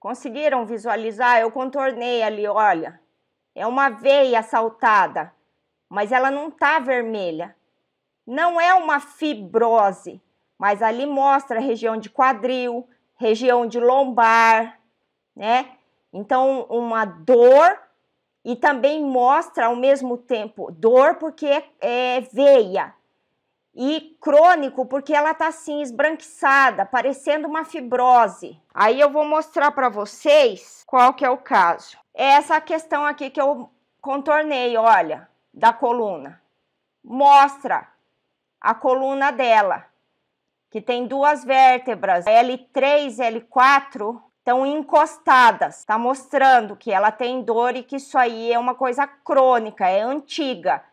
Conseguiram visualizar? Eu contornei ali, olha. É uma veia saltada, mas ela não tá vermelha. Não é uma fibrose, mas ali mostra região de quadril, região de lombar, né? Então, uma dor e também mostra ao mesmo tempo dor porque é, é veia, e crônico porque ela tá assim esbranquiçada, parecendo uma fibrose. Aí eu vou mostrar para vocês qual que é o caso. É essa questão aqui que eu contornei, olha, da coluna. Mostra a coluna dela, que tem duas vértebras, L3 e L4, estão encostadas. Tá mostrando que ela tem dor e que isso aí é uma coisa crônica, é antiga